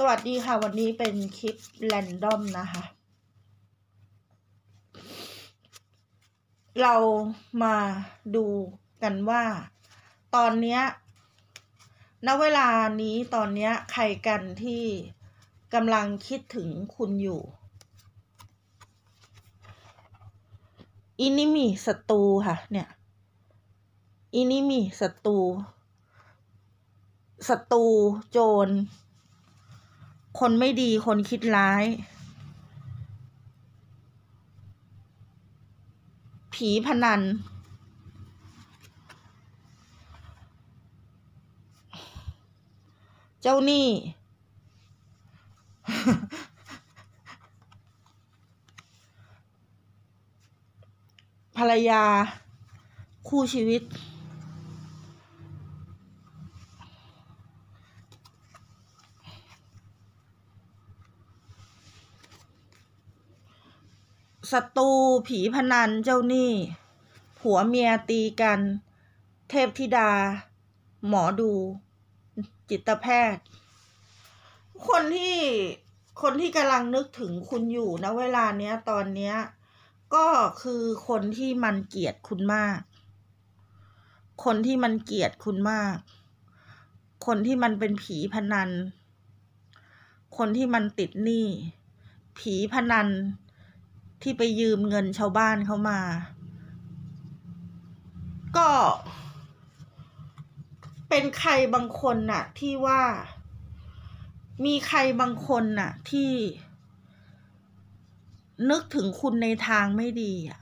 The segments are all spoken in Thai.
สวัสดีค่ะ วันนี้เป็นคลิป แรนดอมนะคะ เรามาดูกันว่า ตอนเนี้ยณเวลานี้ตอนเนี้ยใครกันที่กำลังคิดถึงคุณอยู่อินิมีศัตรูค่ะ เนี่ยอินิมีศัตรู ศัตรูโจรคนไม่ดี คนคิด ร้าย ผีพนัน เจ้าหนี้ภรรยา คู่ชีวิตศัตรูผีพนันเจ้าหนี้ ผัวเมียตีกัน เทพธิดา หมอดู จิตแพทย์ คนที่ คนที่กำลังนึกถึงคุณอยู่นะเวลาเนี้ย ตอนเนี้ยก็คือคนที่มันเกลียดคุณมาก คนที่มันเกลียดคุณมาก คนที่มันเป็นผีพนัน คนที่มันติดหนี้ ผีพนันที่ไปยืมเงินชาวบ้านเขามา ก็เป็นใครบางคนน่ะที่ว่า มีใครบางคนน่ะที่นึกถึงคุณในทางไม่ดีอ่ะ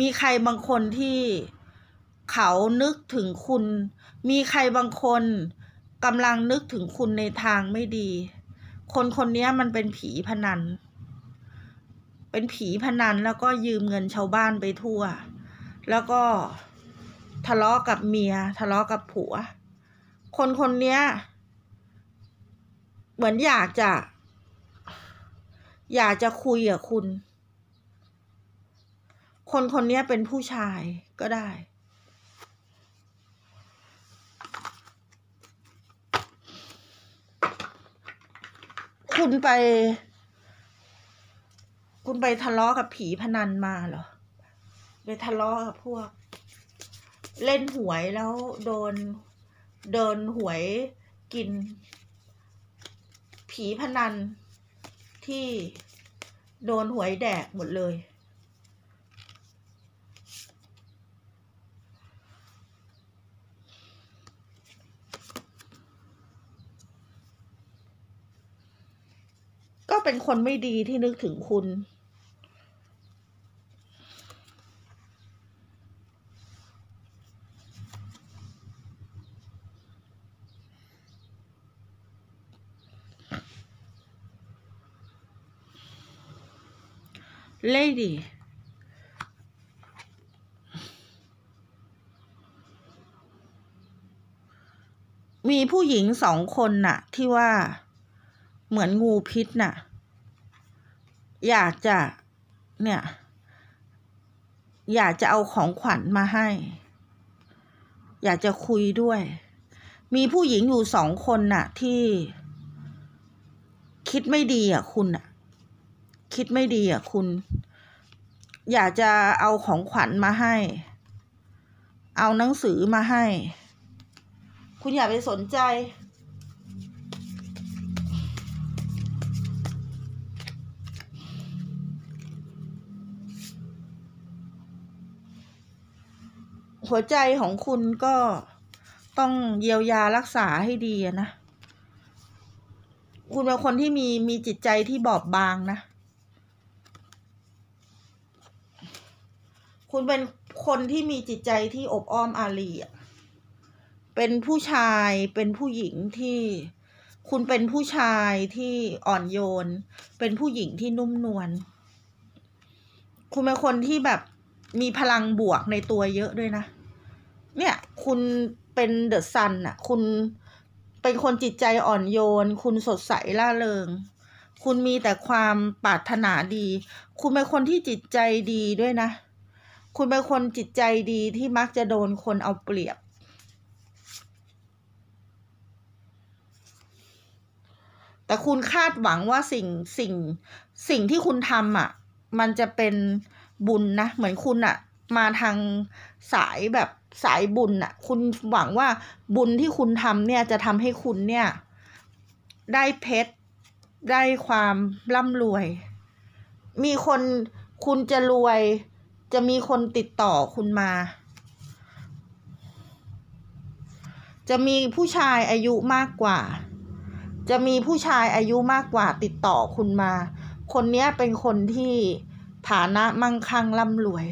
มีใครบางคนที่เขานึกถึงคุณ มีใครบางคนกำลังนึกถึงคุณในทางไม่ดี คนคนนี้มันเป็นผีพนันเป็นผีพนัน แล้วก็ยืมเงินชาวบ้านไปทั่ว แล้วก็ทะเลาะกับเมีย ทะเลาะกับผัว คนคนเนี้ย เหมือนอยากจะ อยากจะคุยกับคุณ คนคนนี้เป็นผู้ชายก็ได้ คุณไปคุณไปทะเลาะกับผีพนันมาเหรอ ไปทะเลาะกับพวกเล่นหวยแล้วโดนโดนหวยกิน ผีพนันที่โดนหวยแดกหมดเลย ก็เป็นคนไม่ดีที่นึกถึงคุณ lady มีผู้หญิงสองคนน่ะ ที่ว่า เหมือนงูพิษน่ะ อยากจะเนี่ย อยากจะเอาของขวัญมาให้ อยากจะคุยด้วย มีผู้หญิงอยู่สองคนน่ะ ที่ คิดไม่ดีอ่ะคุณอ่ะคิดไม่ดีอ่ะคุณ อยากจะเอาของขวัญมาให้ เอาหนังสือมาให้ คุณอย่าไปสนใจ หัวใจของคุณก็ต้องเยียวยารักษาให้ดีนะ คุณเป็นคนที่มีมีจิตใจที่บอบบางนะคุณเป็นคนที่มีจิตใจที่อบอ้อมอารีอ่ะ เป็นผู้ชาย เป็นผู้หญิงที่ คุณเป็นผู้ชายที่อ่อนโยน เป็นผู้หญิงที่นุ่มนวล คุณเป็นคนที่แบบมีพลังบวกในตัวเยอะด้วยนะ เนี่ย คุณเป็นเดอะซันอ่ะ คุณเป็นคนจิตใจอ่อนโยน คุณสดใสล่าเริง คุณมีแต่ความปรารถนาดี คุณเป็นคนที่จิตใจดีด้วยนะคุณเป็นคนจิตใจดีที่มักจะโดนคนเอาเปรียบ แต่คุณคาดหวังว่าสิ่ง สิ่งสิ่งที่คุณทำอะ่ะ มันจะเป็นบุญนะ เหมือนคุณอะ่ะมาทางสายแบบสายบุญอะ่ะ คุณหวังว่าบุญที่คุณทำเนี่ย จะทำให้คุณเนี่ย ได้เพชรได้ความร่ำรวย มีคนคุณจะรวยจะมีคนติดต่อคุณมา จะมีผู้ชายอายุมากกว่า จะมีผู้ชายอายุมากกว่าติดต่อคุณมา คนนี้เป็นคนที่ฐานะมั่งคั่งร่ำรวย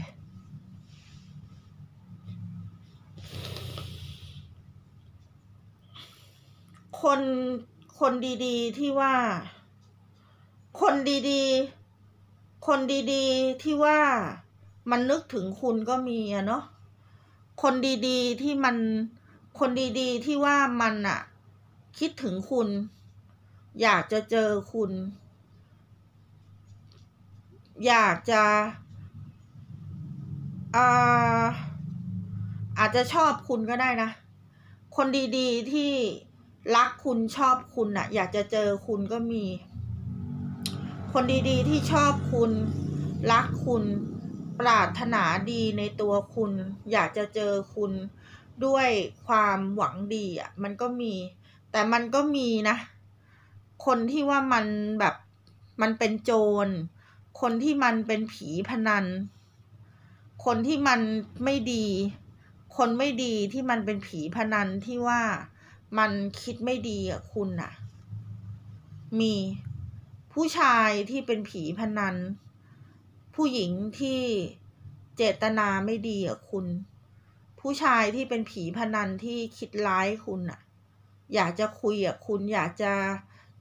คน คนดี ๆ ที่ว่า คนดีๆ คนดีๆที่ว่ามัน นึกถึงคุณก็มีอะเนาะ คนดี ๆ ที่มัน คนดีๆ ที่ว่ามันอะคิดถึงคุณ อยากจะเจอคุณ อยากจะอ่าอาจจะชอบคุณก็ได้นะ คนดีๆ ที่รักคุณชอบคุณอะอยากจะเจอคุณก็มี คนดีๆ ที่ชอบคุณรักคุณปรารถนาดีในตัวคุณ อยากจะเจอคุณด้วยความหวังดีอ่ะมันก็มี แต่มันก็มีนะ คนที่ว่ามันแบบมันเป็นโจรคนที่มันเป็นผีพนัน คนที่มันไม่ดี คนไม่ดีที่มันเป็นผีพนันที่ว่ามันคิดไม่ดีกัคุณอะมีผู้ชายที่เป็นผีพนันผู้หญิงที่เจตนาไม่ดีอะคุณ ผู้ชายที่เป็นผีพนันที่คิดร้ายคุณอะอยากจะคุยอะคุณอยากจะ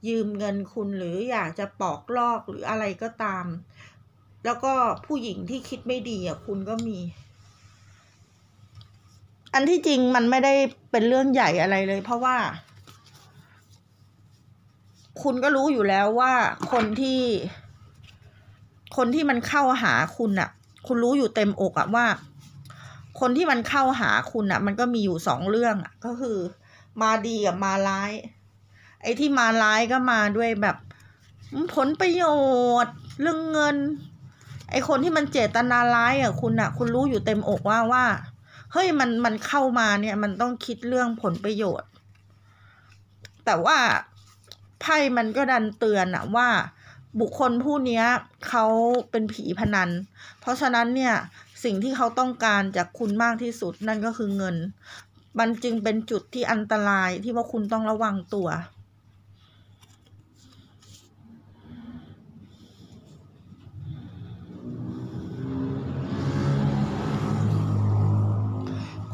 ยืมเงินคุณหรืออยากจะปอกลอกหรืออะไรก็ตาม แล้วก็ผู้หญิงที่คิดไม่ดีอะคุณก็มี อันที่จริงมันไม่ได้เป็นเรื่องใหญ่อะไรเลยเพราะว่า คุณก็รู้อยู่แล้วว่าคนที่คนที่มันเข้าหาคุณอะคุณรู้อยู่เต็มอกอะว่า คนที่มันเข้าหาคุณอะมันก็มีอยู่สองเรื่องอะก็คือมาดี กับมาร้าย ไอ้ที่มาร้ายก็มาด้วยแบบ ผลประโยชน์ เรื่องเงิน ไอ้คนที่มันเจตนาร้ายอะคุณอะคุณ รู้อยู่เต็มอกว่าว่าเฮ้ยมันมันเข้ามาเนี่ย มันต้องคิดเรื่องผลประโยชน์ แต่ว่าไพ่มันก็ดันเตือนอะว่าบุคคลผู้นี้เขาเป็นผีพนัน เพราะฉะนั้นเนี่ย สิ่งที่เขาต้องการจากคุณมากที่สุดนั่นก็คือเงิน มันจึงเป็นจุดที่อันตรายที่ว่าคุณต้องระวังตัว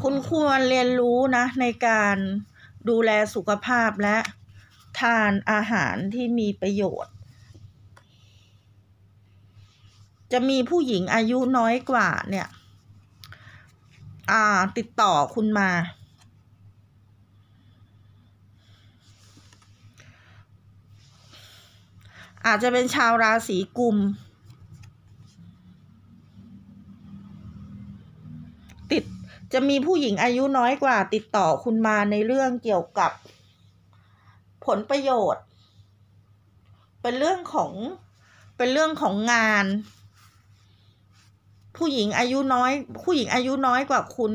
คุณควรเรียนรู้นะ ในการดูแลสุขภาพและทานอาหารที่มีประโยชน์จะมีผู้หญิงอายุน้อยกว่าเนี่ยอ่า ติดต่อคุณมา อาจจะเป็นชาวราศีกุมติดจะมีผู้หญิงอายุน้อยกว่าติดต่อคุณมาในเรื่องเกี่ยวกับผลประโยชน์ เป็นเรื่องของเป็นเรื่องของงานผู้หญิงอายุน้อย ผู้หญิงอายุน้อยกว่าคุณ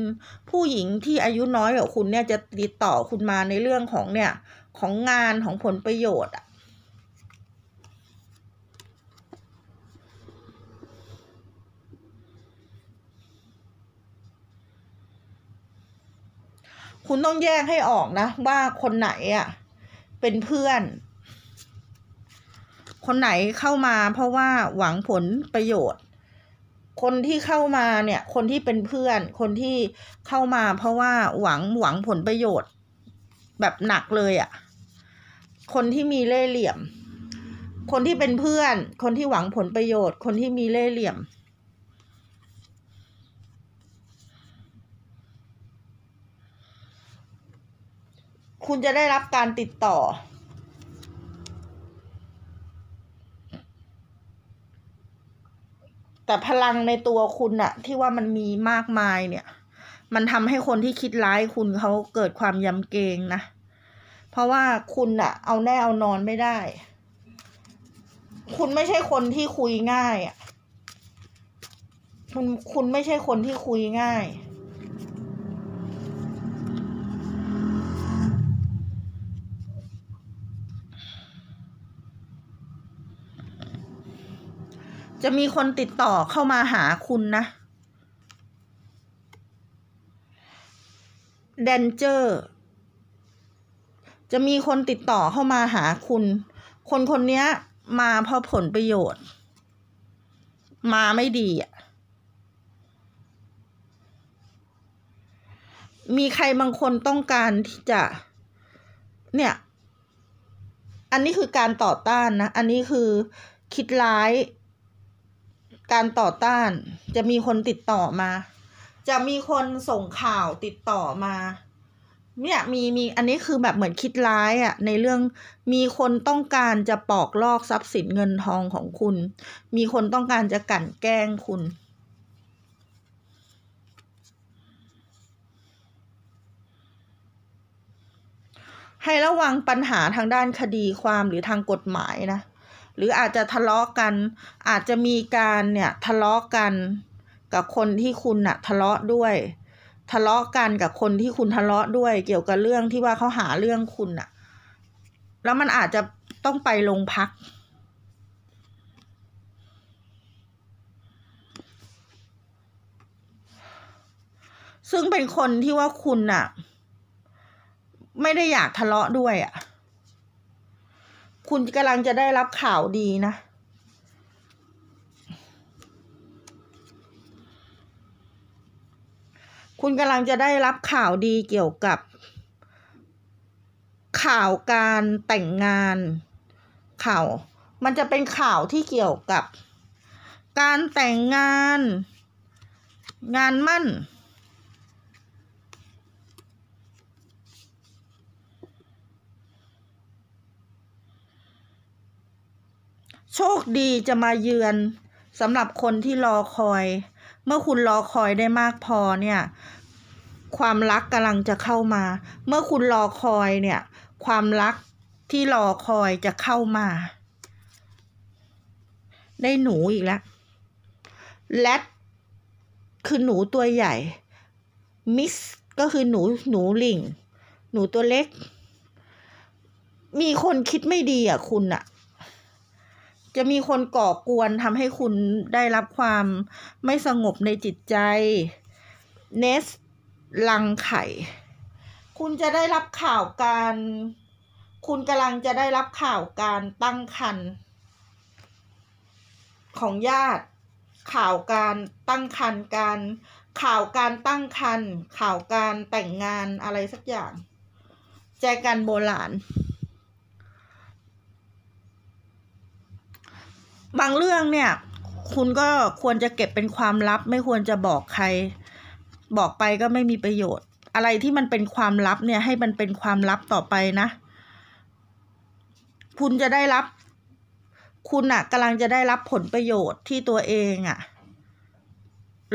ผู้หญิงที่อายุน้อยกว่าคุณเนี่ยจะติดต่อคุณมาในเรื่องของเนี่ยของงานของผลประโยชน์อ่ะ คุณต้องแยกให้ออกนะว่าคนไหนอ่ะเป็นเพื่อน คนไหนเข้ามาเพราะว่าหวังผลประโยชน์คนที่เข้ามาเนี่ย คนที่เป็นเพื่อน คนที่เข้ามาเพราะว่าหวังหวังผลประโยชน์ แบบหนักเลยอะ่ะ คนที่มีเล่เหลี่ยม คนที่เป็นเพื่อน คนที่หวังผลประโยชน์ คนที่มีเล่เหลี่ยม คุณจะได้รับการติดต่อแต่พลังในตัวคุณอะที่ว่ามันมีมากมายเนี่ย มันทำให้คนที่คิดร้ายคุณเขาเกิดความยำเกรงนะ เพราะว่าคุณอะเอาแน่เอานอนไม่ได้ คุณไม่ใช่คนที่คุยง่ายอะคุณคุณไม่ใช่คนที่คุยง่ายจะมีคนติดต่อเข้ามาหาคุณนะเดนเจอร์จะมีคนติดต่อเข้ามาหาคุณ คนคนนี้มาเพราะผลประโยชน์ มาไม่ดีอ่ะ มีใครบางคนต้องการที่จะ เนี่ย อันนี้คือการต่อต้านนะ อันนี้คือคิดร้ายการต่อต้านจะมีคนติดต่อมา จะมีคนส่งข่าวติดต่อมาเนี่ยมีมีอันนี้คือแบบเหมือนคิดร้ายอะ่ะในเรื่องมีคนต้องการจะปอกลอกทรัพย์สินเงินทองของคุณ มีคนต้องการจะกั่นแกล้งคุณ ให้ระวังปัญหาทางด้านคดีความหรือทางกฎหมายนะหรืออาจจะทะเลาะกันอาจจะมีการเนี่ยทะเลาะกันกับคนที่คุณน่ะ ทะเลาะด้วย ทะเลาะกันกับคนที่คุณทะเลาะด้วย เกี่ยวกับเรื่องที่ว่าเขาหาเรื่องคุณน่ะ แล้วมันอาจจะต้องไปโรงพัก ซึ่งเป็นคนที่ว่าคุณน่ะ ไม่ได้อยากทะเลาะด้วยอะ่ะคุณกำลังจะได้รับข่าวดีนะ คุณกำลังจะได้รับข่าวดีเกี่ยวกับข่าวการแต่งงาน ข่าว มันจะเป็นข่าวที่เกี่ยวกับ การแต่งงานงานมั่นโชคดีจะมาเยือนสำหรับคนที่รอคอย เมื่อคุณรอคอยได้มากพอเนี่ยความรักกำลังจะเข้ามา เมื่อคุณรอคอยเนี่ยความรักที่รอคอยจะเข้ามา ได้หนูอีกแล้วแรดคือหนูตัวใหญ่มิส ก็คือหนูหนูลิงหนูตัวเล็ก มีคนคิดไม่ดีอ่ะคุณอ่ะจะมีคนก่อกวนทำให้คุณได้รับความไม่สงบในจิตใจเนสลังไข่คุณจะได้รับข่าวการ คุณกำลังจะได้รับข่าวการตั้งครรภ์ของญาติ ข่าวการตั้งครรภ์การ ข่าวการตั้งครรภ์ข่าวการแต่งงานอะไรสักอย่าง แจกันโบราณบางเรื่องเนี่ย คุณก็ควรจะเก็บเป็นความลับ ไม่ควรจะบอกใคร บอกไปก็ไม่มีประโยชน์ อะไรที่มันเป็นความลับเนี่ย ให้มันเป็นความลับต่อไปนะ คุณจะได้รับ คุณอะกำลังจะได้รับผลประโยชน์ที่ตัวเองอะ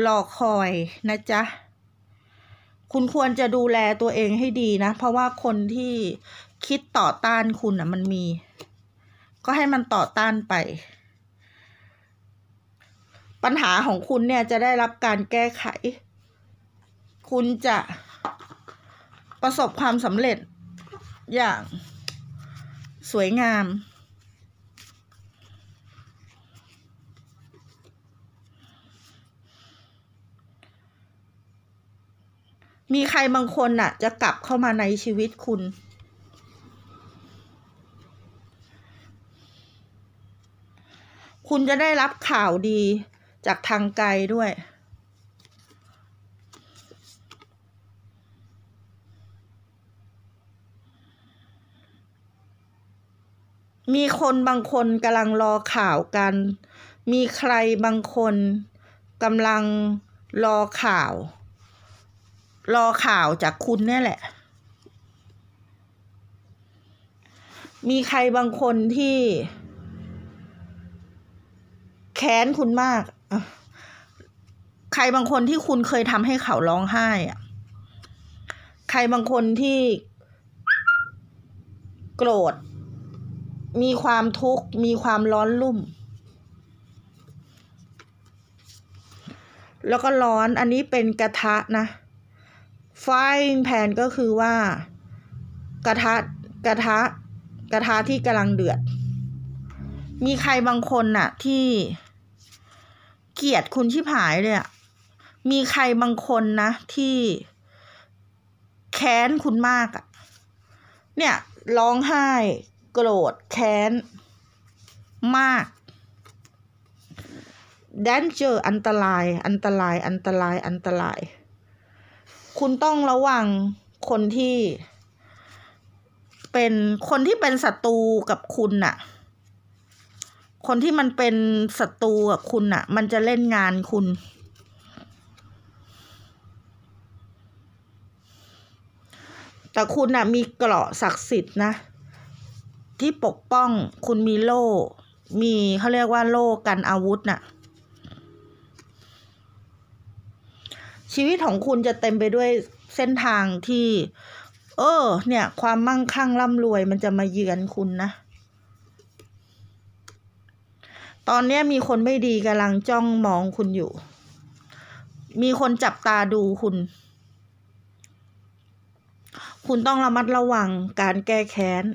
รอคอยนะจ๊ะ คุณควรจะดูแลตัวเองให้ดีนะ เพราะว่าคนที่คิดต่อต้านคุณอะมันมี ก็ให้มันต่อต้านไปปัญหาของคุณเนี่ย จะได้รับการแก้ไข คุณจะประสบความสำเร็จอย่างสวยงาม มีใครบางคนน่ะ จะกลับเข้ามาในชีวิตคุณ คุณจะได้รับข่าวดีจากทางไกลด้วย มีคนบางคนกำลังรอข่าวกัน มีใครบางคนกำลังรอข่าว รอข่าวจากคุณนี่แหละ มีใครบางคนที่แค้นคุณมากใครบางคนที่คุณเคยทำให้เขาร้องไห้อะ ใครบางคนที่ โกรธ มีความทุกข์ มีความร้อนรุ่ม แล้วก็ร้อน อันนี้เป็นกระทะนะ ไฟแผนก็คือว่ากระทะกระทะกระทะที่กำลังเดือด มีใครบางคนน่ะ ที่เกลียดคุณชิพหายเลยอะมีใครบางคนนะที่แค้นคุณมากอะเนี่ยร้องไห้โกรธแค้นมาก d ดนเจออันตราย อันตราย อันตราย อันตราย คุณต้องระวังคนที่ เป็นคนที่เป็นศัตรูกับคุณน่ะคนที่มันเป็นศัตรูกับคุณอะมันจะเล่นงานคุณ แต่คุณอะมีเกราะศักดิ์สิทธิ์นะ ที่ปกป้องคุณมีโล่ มีเขาเรียกว่าโล่กันอาวุธน่ะ ชีวิตของคุณจะเต็มไปด้วยเส้นทางที่ เออเนี่ย ความมั่งคั่งร่ำรวยมันจะมาเยือนคุณนะตอนนี้มีคนไม่ดีกำลังจ้องมองคุณอยู่ มีคนจับตาดูคุณ คุณต้องระมัดระวังการแก้แค้น ค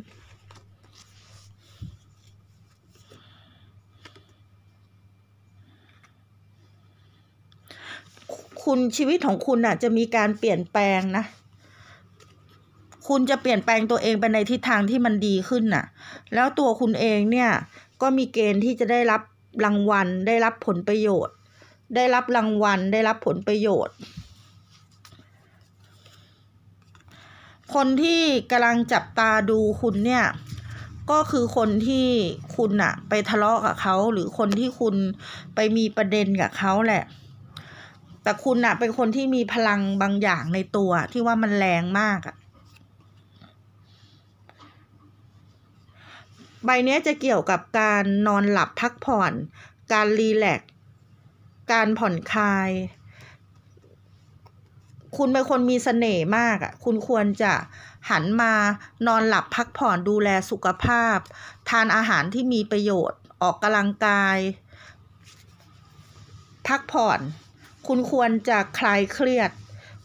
ุณชีวิตของคุณน่ะ จะมีการเปลี่ยนแปลงนะ คุณจะเปลี่ยนแปลงตัวเองไปในทิศทางที่มันดีขึ้นน่ะ แล้วตัวคุณเองเนี่ยก็มีเกณฑ์ที่จะได้รับรางวัล ได้รับผลประโยชน์ ได้รับรางวัล ได้รับผลประโยชน์ คนที่กำลังจับตาดูคุณเนี่ยก็คือคนที่คุณอะไปทะเลาะกับเขา หรือคนที่คุณไปมีประเด็นกับเขาแหละ แต่คุณอะเป็นคนที่มีพลังบางอย่างในตัวที่ว่ามันแรงมากอะใบนี้จะเกี่ยวกับการนอนหลับพักผ่อน การรีแลกการผ่อนคลาย คุณเป็นคนมีสเสน่ห์มากอ่ะคุณควรจะหันมานอนหลับพักผ่อนดูแลสุขภาพ ทานอาหารที่มีประโยชน์ออกกำลังกาย พักผ่อน คุณควรจะคลายเครียด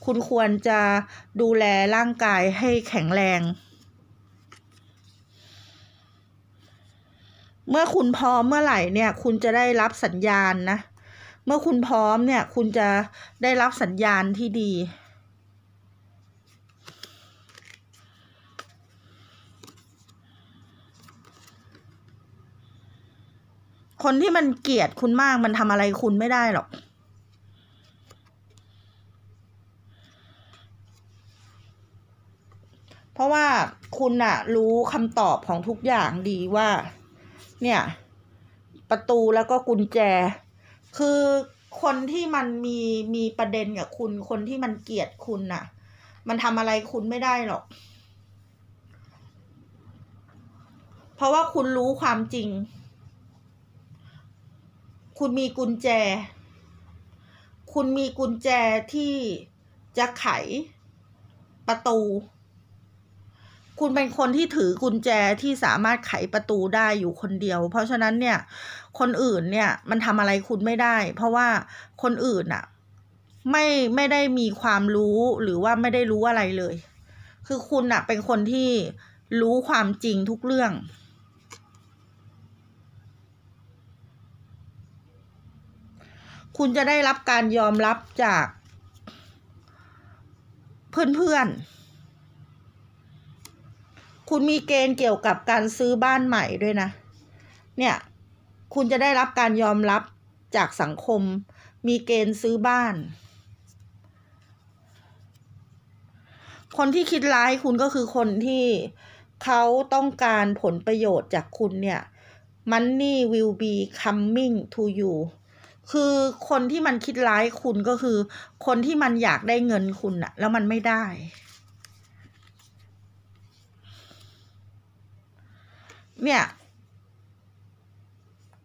คุณควรจะดูแลร่างกายให้แข็งแรงเมื่อคุณพร้อมเมื่อไหร่เนี่ยคุณจะได้รับสัญญาณนะ เมื่อคุณพร้อมเนี่ยคุณจะได้รับสัญญาณที่ดี คนที่มันเกลียดคุณมากมันทำอะไรคุณไม่ได้หรอก เพราะว่าคุณอะรู้คำตอบของทุกอย่างดีว่าเนี่ย ประตูแล้วก็กุญแจ คือคนที่มันมีมีประเด็นกับคุณคนที่มันเกลียดคุณน่ะ มันทำอะไรคุณไม่ได้หรอก เพราะว่าคุณรู้ความจริง คุณมีกุญแจ คุณมีกุญแจที่ จะไขประตูคุณเป็นคนที่ถือกุญแจที่สามารถไขประตูได้อยู่คนเดียว เพราะฉะนั้นเนี่ย คนอื่นเนี่ย มันทำอะไรคุณไม่ได้ เพราะว่าคนอื่นอะไม่ไม่ได้มีความรู้หรือว่าไม่ได้รู้อะไรเลย คือคุณอะเป็นคนที่รู้ความจริงทุกเรื่อง คุณจะได้รับการยอมรับจากเพื่อนๆคุณมีเกณฑ์เกี่ยวกับการซื้อบ้านใหม่ด้วยนะ เนี่ย คุณจะได้รับการยอมรับจากสังคม มีเกณฑ์ซื้อบ้าน คนที่คิดร้ายคุณก็คือคนที่เขาต้องการผลประโยชน์จากคุณเนี่ย money will be coming to you คือคนที่มันคิดร้ายคุณก็คือคนที่มันอยากได้เงินคุณอะแล้วมันไม่ได้เนี่ย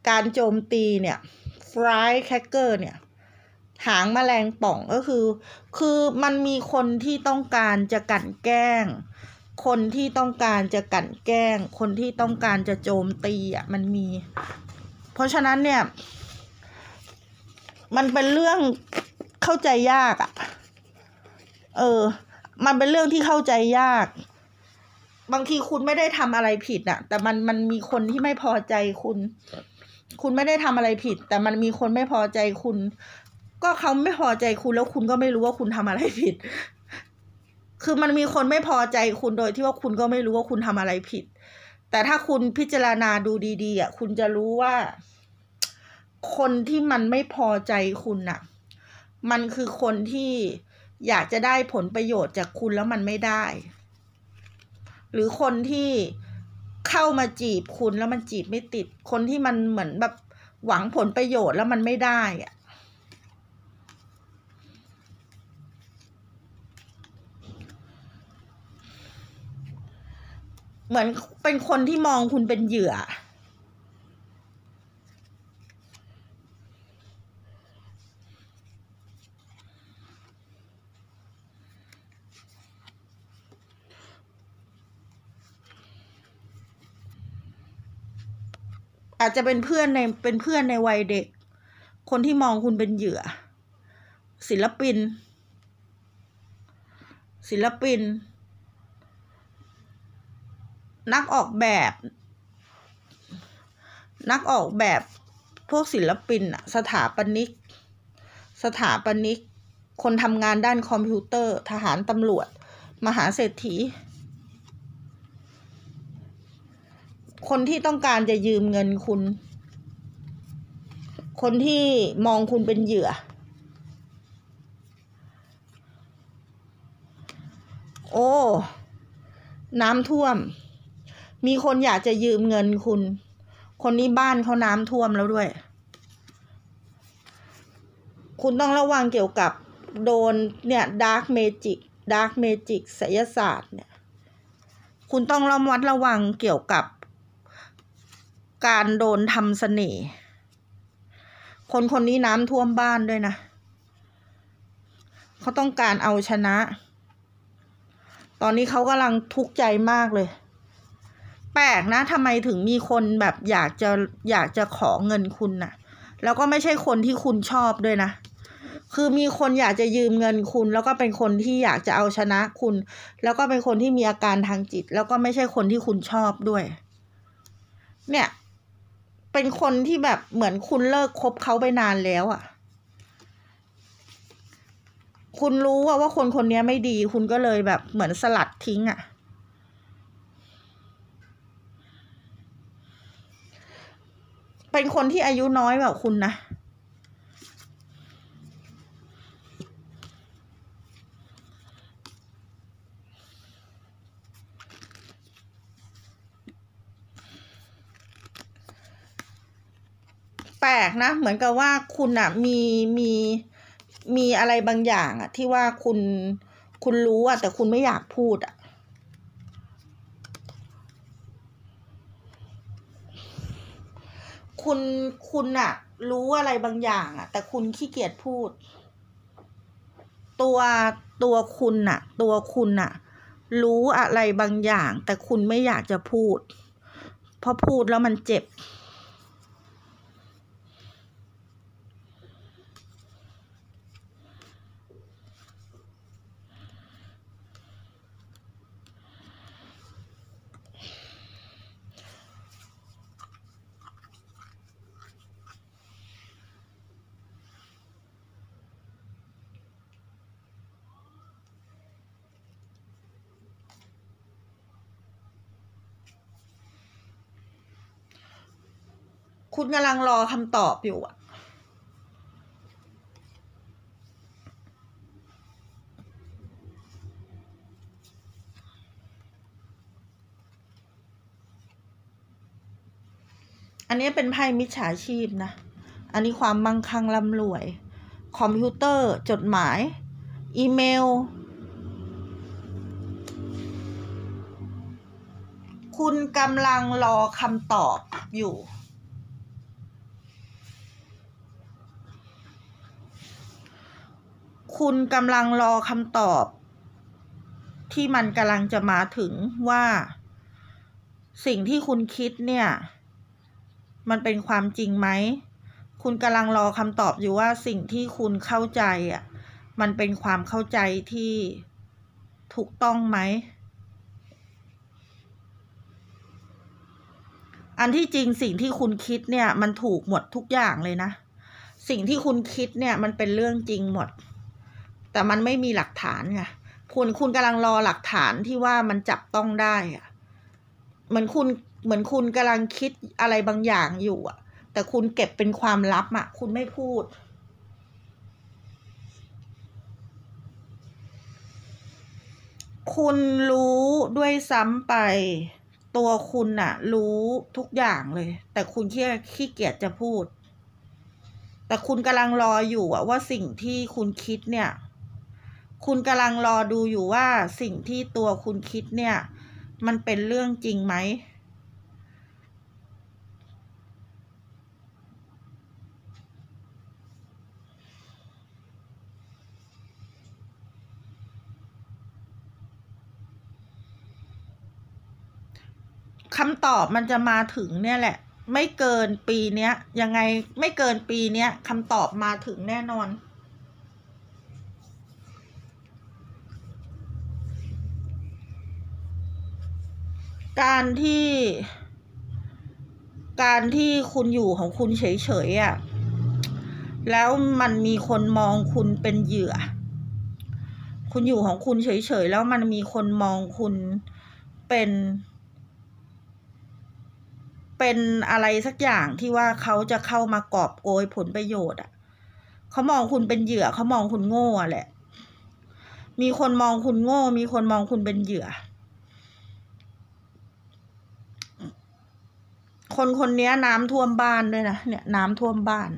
การโจมตีเนี่ยฟรายแคคเกอร์เนี่ย หางมแมลงป่องก็คือ คือมันมีคนที่ต้องการจะกั่นแกล้ง คนที่ต้องการจะกั่นแกล้ง คนที่ต้องการจะโจมตีอ่ะมันมี เพราะฉะนั้นเนี่ย มันเป็นเรื่องเข้าใจยากอ่ะเออ มันเป็นเรื่องที่เข้าใจยากบางทีคุณไม่ได้ทำอะไรผิดอะแต่มันมันมีคนที่ไม่พอใจคุณ คุณไม่ได้ทำอะไรผิด แต่มันมีคนไม่พอใจคุณ ก็เขาไม่พอใจคุณแล้วคุณก็ไม่รู้ว่าคุณทำอะไรผิด คือมันมีคนไม่พอใจคุณโดยที่ว่าคุณก็ไม่รู้ว่าคุณทำอะไรผิด แต่ถ้าคุณพิจารณาดูดี ๆอ่ะ คุณจะรู้ว่า คนที่มันไม่พอใจคุณน่ะ มันคือคนที่อยากจะได้ผลประโยชน์จากคุณแล้วมันไม่ได้หรือคนที่เข้ามาจีบคุณแล้วมันจีบไม่ติดคนที่มันเหมือนแบบหวังผลประโยชน์แล้วมันไม่ได้อะเหมือนเป็นคนที่มองคุณเป็นเหยื่ออาจจะเป็นเพื่อนในเป็นเพื่อนในวัยเด็ก คนที่มองคุณเป็นเหยื่อ ศิลปิน ศิลปิน นักออกแบบ นักออกแบบพวกศิลปินสถาปนิก สถาปนิก คนทำงานด้านคอมพิวเตอร์ทหารตำรวจ มหาเศรษฐีคนที่ต้องการจะยืมเงินคุณ คนที่มองคุณเป็นเหยื่อ โอ้ น้ำท่วม มีคนอยากจะยืมเงินคุณ คนนี้บ้านเขาน้ำท่วมแล้วด้วย คุณต้องระวังเกี่ยวกับโดนเนี่ยดาร์กเมจิกดาร์กเมจิกศยศาสตร์เนี่ย คุณต้องระมัดระวังเกี่ยวกับการโดนทำเสน่ห์ คนคนนี้น้ำท่วมบ้านด้วย นะ เขาต้องการเอาชนะ ตอนนี้เขากำลังทุกข์ใจมากเลย แปลกนะ ทำไมถึงมีคนแบบอยากจะอยากจะขอเงินคุณนะ่ะ แล้วก็ไม่ใช่คนที่คุณชอบด้วยนะ คือมีคนอยากจะยืมเงินคุณ แล้วก็เป็นคนที่อยากจะเอาชนะคุณ แล้วก็เป็นคนที่มีอาการทางจิต แล้วก็ไม่ใช่คนที่คุณชอบด้วย เนี่ยเป็นคนที่แบบเหมือนคุณเลิกคบเขาไปนานแล้วอะ่ะ คุณรู้ว่าว่าคนคนนี้ไม่ดีคุณก็เลยแบบเหมือนสลัดทิ้งอะ่ะ เป็นคนที่อายุน้อยแบบคุณนะแปลกนะเหมือนกับว่าคุณอะมีมีมีอะไรบางอย่างอะที่ว่าคุณคุณรู้อะแต่คุณไม่อยากพูดอะคุณคุณอะรู้อะไรบางอย่างอะแต่คุณขี้เกียจพูด ตัวตัวคุณอะตัวคุณอะรู้อะไรบางอย่าง แต่คุณไม่อยากจะพูดเพราะพูดแล้วมันเจ็บคุณกำลังรอคำตอบอยู่อะอันนี้เป็นไพ่มิจฉาชีพนะ อันนี้ความมั่งคั่งร่ำรวย คอมพิวเตอร์ จดหมาย อีเมล คุณกำลังรอคำตอบอยู่คุณกำลังรอคำตอบที่มันกำลังจะมาถึงว่า สิ่งที่คุณคิดเนี่ย มันเป็นความจริงไหมคุณกำลังรอคำตอบอยู่ว่าสิ่งที่คุณเข้าใจอ่ะมันเป็นความเข้าใจที่ถูกต้องไหมอันที่จริงสิ่งที่คุณคิดเนี่ย มันถูกหมดทุกอย่างเลยนะ สิ่งที่คุณคิดเนี่ยมันเป็นเรื่องจริงหมดแต่มันไม่มีหลักฐานไง คุณ คุณกำลังรอหลักฐานที่ว่ามันจับต้องได้อะ เหมือนคุณ เหมือนคุณกำลังคิดอะไรบางอย่างอยู่อะแต่คุณเก็บเป็นความ ลับอะ คุณไม่พูด คุณรู้ด้วยซ้ำไป ตัวคุณอะรู้ทุกอย่างเลย แต่คุณแค่ขี้เกียจจะพูด แต่คุณกำลังรออยู่อะว่าสิ่งที่คุณคิดเนี่ยคุณกำลังรอดูอยู่ว่าสิ่งที่ตัวคุณคิด เนี่ย มันเป็นเรื่องจริงไหมคำตอบมันจะมาถึง เนี่ย แหละ ไม่เกินปี เนี้ย ยังไงไม่เกินปี เนี้ยคำตอบมาถึงแน่นอนการที่การที่คุณอยู่ของคุณเฉยๆอะ่ะ แล้วมันมีคนมองคุณเป็นเหยื่อ คุณอยู่ของคุณเฉยๆ แล้วมันมีคนมองคุณเป็น เป็นอะไรสักอย่างที่ว่าเขาจะเข้ามากอบโกยผลประโยชน์ อ่ะ เขามองคุณเป็นเหยื่อเขามองคุณโง่แหละ มีคนมองคุณโง่ มีคนมองคุณเป็นเหยื่อคนคนนี้น้ำท่วมบ้าน ด้วย นะเนี่ยน้ำท่วมบ้าน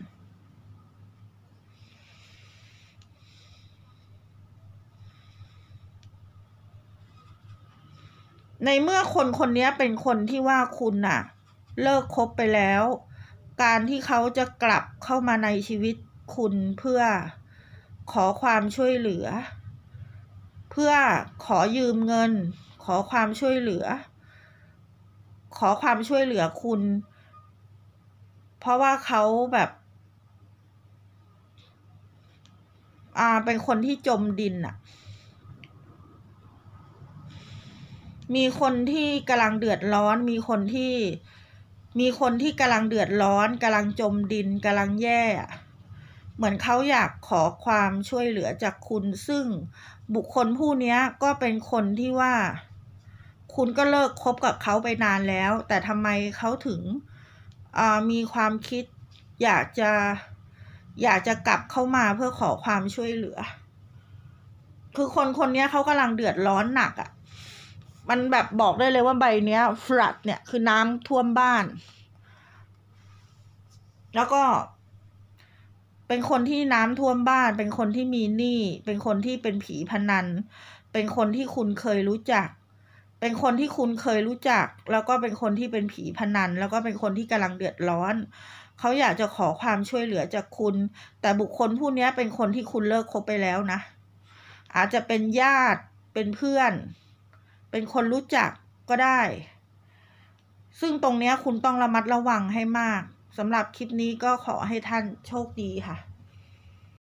ในเมื่อคนคนนี้เป็นคนที่ว่าคุณน่ะเลิกคบไปแล้ว การที่เขาจะกลับเข้ามาในชีวิตคุณเพื่อขอความช่วยเหลือ เพื่อขอยืมเงินขอความช่วยเหลือขอความช่วยเหลือคุณ เพราะว่าเขาแบบ อ่าเป็นคนที่จมดินอะมีคนที่กำลังเดือดร้อน มีคนที่ มีคนที่กำลังเดือดร้อนกำลังจมดินกำลังแย่ เหมือนเขาอยากขอความช่วยเหลือจากคุณ ซึ่งบุคคลผู้นี้ก็เป็นคนที่ว่าคุณก็เลิกคบกับเขาไปนานแล้ว แต่ทำไมเขาถึงมีความคิดอยากจะอยากจะกลับเข้ามาเพื่อขอความช่วยเหลือ คือคนคนนี้เขากำลังเดือดร้อนหนักอะ่ะ มันแบบบอกได้เลยว่าใบเนี้ยฟลัดเนี่ยคือน้ำท่วมบ้าน แล้วก็เป็นคนที่น้ำท่วมบ้าน เป็นคนที่มีหนี้เป็นคนที่เป็นผีพนัน เป็นคนที่คุณเคยรู้จักเป็นคนที่คุณเคยรู้จักแล้วก็เป็นคนที่เป็นผีพนัน แล้วก็เป็นคนที่กำลังเดือดร้อน เขาอยากจะขอความช่วยเหลือจากคุณ แต่บุคคลผู้นี้เป็นคนที่คุณเลิกคบไปแล้วนะ อาจจะเป็นญาติเป็นเพื่อน เป็นคนรู้จักก็ได้ ซึ่งตรงนี้คุณต้องระมัดระวังให้มากสำหรับคลิปนี้ก็ขอให้ท่านโชคดีค่ะ